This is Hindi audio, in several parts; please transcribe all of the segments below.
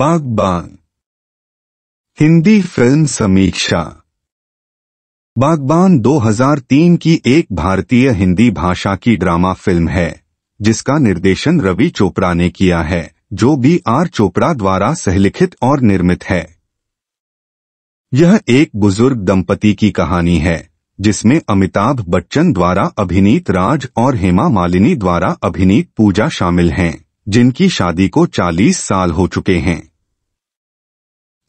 बागबान हिंदी फिल्म समीक्षा बागबान 2003 की एक भारतीय हिंदी भाषा की ड्रामा फिल्म है जिसका निर्देशन रवि चोपड़ा ने किया है जो बी आर चोपड़ा द्वारा सहलिखित और निर्मित है यह एक बुजुर्ग दंपति की कहानी है जिसमें अमिताभ बच्चन द्वारा अभिनीत राज और हेमा मालिनी द्वारा अभिनीत पूजा शामिल हैं जिनकी शादी को 40 साल हो चुके हैं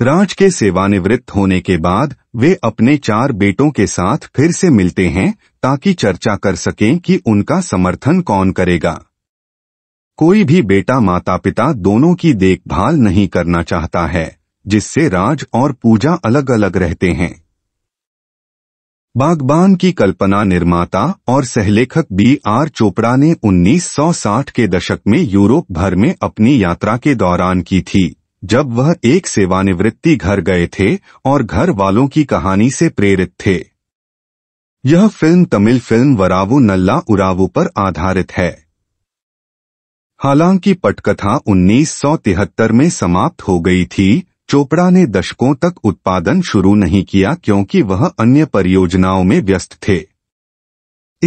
राज के सेवानिवृत्त होने के बाद वे अपने चार बेटों के साथ फिर से मिलते हैं ताकि चर्चा कर सकें कि उनका समर्थन कौन करेगा कोई भी बेटा माता पिता दोनों की देखभाल नहीं करना चाहता है जिससे राज और पूजा अलग अलग रहते हैं बागबान की कल्पना निर्माता और सहलेखक बी आर चोपड़ा ने 1960 के दशक में यूरोप भर में अपनी यात्रा के दौरान की थी जब वह एक सेवानिवृत्ति घर गए थे और घर वालों की कहानी से प्रेरित थे यह फिल्म तमिल फिल्म वरावू नल्ला उरावू पर आधारित है हालांकि पटकथा 1973 में समाप्त हो गई थी चोपड़ा ने दशकों तक उत्पादन शुरू नहीं किया क्योंकि वह अन्य परियोजनाओं में व्यस्त थे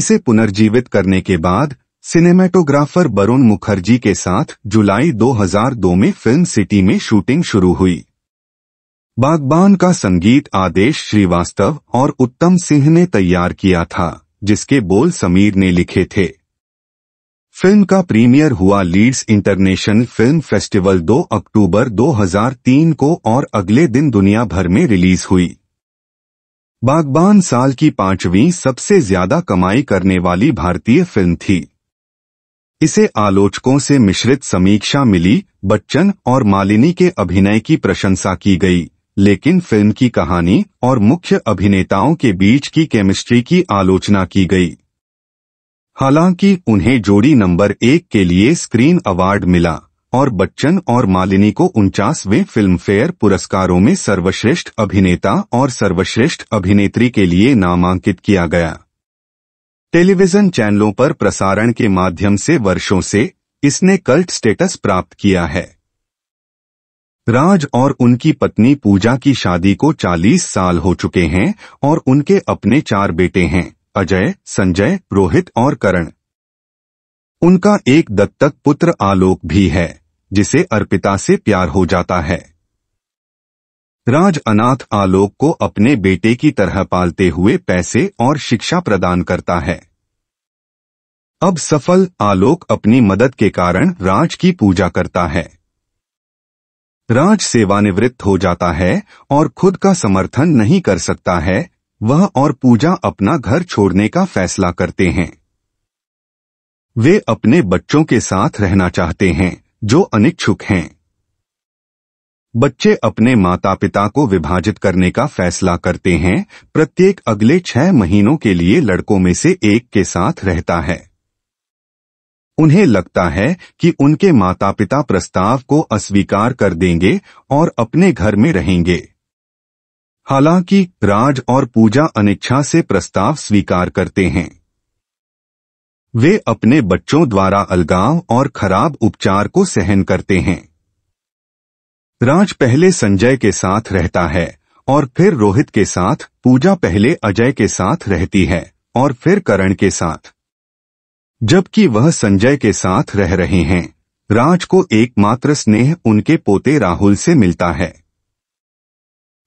इसे पुनर्जीवित करने के बाद सिनेमेटोग्राफर बरुण मुखर्जी के साथ जुलाई 2002 में फिल्म सिटी में शूटिंग शुरू हुई बागबान का संगीत आदेश श्रीवास्तव और उत्तम सिंह ने तैयार किया था जिसके बोल समीर ने लिखे थे फिल्म का प्रीमियर हुआ लीड्स इंटरनेशनल फिल्म फेस्टिवल 2 अक्टूबर 2003 को और अगले दिन दुनिया भर में रिलीज हुई बागबान साल की पांचवीं सबसे ज्यादा कमाई करने वाली भारतीय फिल्म थी इसे आलोचकों से मिश्रित समीक्षा मिली बच्चन और मालिनी के अभिनय की प्रशंसा की गई लेकिन फिल्म की कहानी और मुख्य अभिनेताओं के बीच की केमिस्ट्री की आलोचना की गई हालांकि उन्हें जोड़ी नंबर एक के लिए स्क्रीन अवार्ड मिला और बच्चन और मालिनी को उनचासवें फिल्मफेयर पुरस्कारों में सर्वश्रेष्ठ अभिनेता और सर्वश्रेष्ठ अभिनेत्री के लिए नामांकित किया गया टेलीविजन चैनलों पर प्रसारण के माध्यम से वर्षों से इसने कल्ट स्टेटस प्राप्त किया है राज और उनकी पत्नी पूजा की शादी को 40 साल हो चुके हैं और उनके अपने चार बेटे हैं अजय संजय रोहित और करण उनका एक दत्तक पुत्र आलोक भी है जिसे अर्पिता से प्यार हो जाता है राज अनाथ आलोक को अपने बेटे की तरह पालते हुए पैसे और शिक्षा प्रदान करता है अब सफल आलोक अपनी मदद के कारण राज की पूजा करता है राज सेवानिवृत्त हो जाता है और खुद का समर्थन नहीं कर सकता है वह और पूजा अपना घर छोड़ने का फैसला करते हैं वे अपने बच्चों के साथ रहना चाहते हैं जो अनिच्छुक हैं बच्चे अपने माता पिता को विभाजित करने का फैसला करते हैं प्रत्येक अगले छह महीनों के लिए लड़कों में से एक के साथ रहता है उन्हें लगता है कि उनके माता पिता प्रस्ताव को अस्वीकार कर देंगे और अपने घर में रहेंगे हालांकि राज और पूजा अनिच्छा से प्रस्ताव स्वीकार करते हैं वे अपने बच्चों द्वारा अलगाव और खराब उपचार को सहन करते हैं राज पहले संजय के साथ रहता है और फिर रोहित के साथ पूजा पहले अजय के साथ रहती है और फिर करण के साथ जबकि वह संजय के साथ रह रहे हैं राज को एकमात्र स्नेह उनके पोते राहुल से मिलता है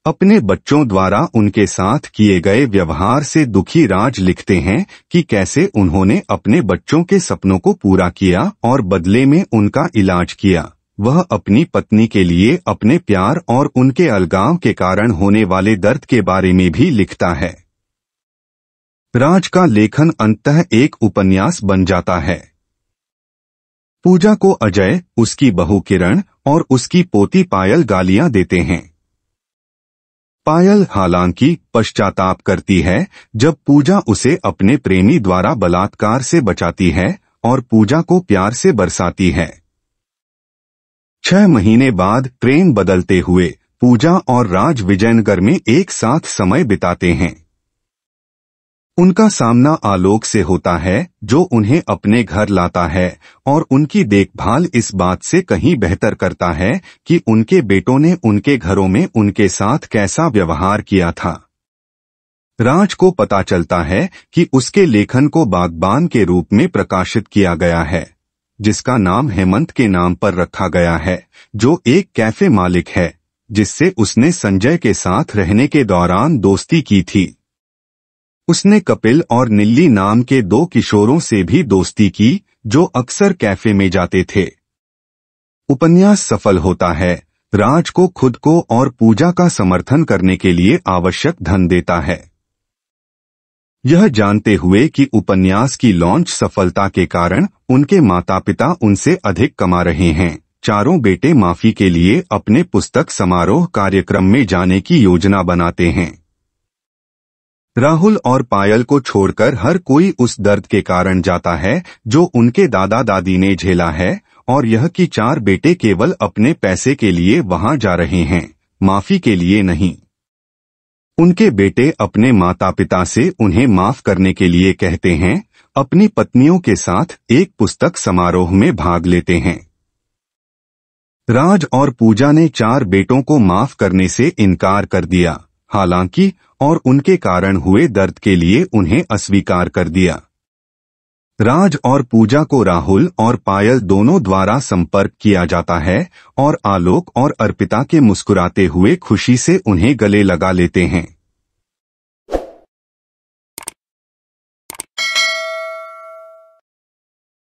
अपने बच्चों द्वारा उनके साथ किए गए व्यवहार से दुखी राज लिखते हैं कि कैसे उन्होंने अपने बच्चों के सपनों को पूरा किया और बदले में उनका इलाज किया वह अपनी पत्नी के लिए अपने प्यार और उनके अलगाव के कारण होने वाले दर्द के बारे में भी लिखता है राज का लेखन अंत एक उपन्यास बन जाता है पूजा को अजय उसकी बहु किरण और उसकी पोती पायल गालियां देते हैं पायल हालांकि पश्चाताप करती है जब पूजा उसे अपने प्रेमी द्वारा बलात्कार से बचाती है और पूजा को प्यार से बरसाती है छह महीने बाद प्रेम बदलते हुए पूजा और राज विजयनगर में एक साथ समय बिताते हैं उनका सामना आलोक से होता है जो उन्हें अपने घर लाता है और उनकी देखभाल इस बात से कहीं बेहतर करता है कि उनके बेटों ने उनके घरों में उनके साथ कैसा व्यवहार किया था राज को पता चलता है कि उसके लेखन को बागबान के रूप में प्रकाशित किया गया है जिसका नाम हेमंत के नाम पर रखा गया है जो एक कैफे मालिक है जिससे उसने संजय के साथ रहने के दौरान दोस्ती की थी उसने कपिल और निल्ली नाम के दो किशोरों से भी दोस्ती की जो अक्सर कैफे में जाते थे उपन्यास सफल होता है राज को खुद को और पूजा का समर्थन करने के लिए आवश्यक धन देता है यह जानते हुए कि उपन्यास की लॉन्च सफलता के कारण उनके माता पिता उनसे अधिक कमा रहे हैं चारों बेटे माफी के लिए अपने पुस्तक समारोह कार्यक्रम में जाने की योजना बनाते हैं राहुल और पायल को छोड़कर हर कोई उस दर्द के कारण जाता है जो उनके दादा दादी ने झेला है और यह कि चार बेटे केवल अपने पैसे के लिए वहां जा रहे हैं माफी के लिए नहीं उनके बेटे अपने माता पिता से उन्हें माफ करने के लिए कहते हैं अपनी पत्नियों के साथ एक पुस्तक समारोह में भाग लेते हैं राज और पूजा ने चार बेटों को माफ करने से इनकार कर दिया हालांकि और उनके कारण हुए दर्द के लिए उन्हें अस्वीकार कर दिया राज और पूजा को राहुल और पायल दोनों द्वारा संपर्क किया जाता है और आलोक और अर्पिता के मुस्कुराते हुए खुशी से उन्हें गले लगा लेते हैं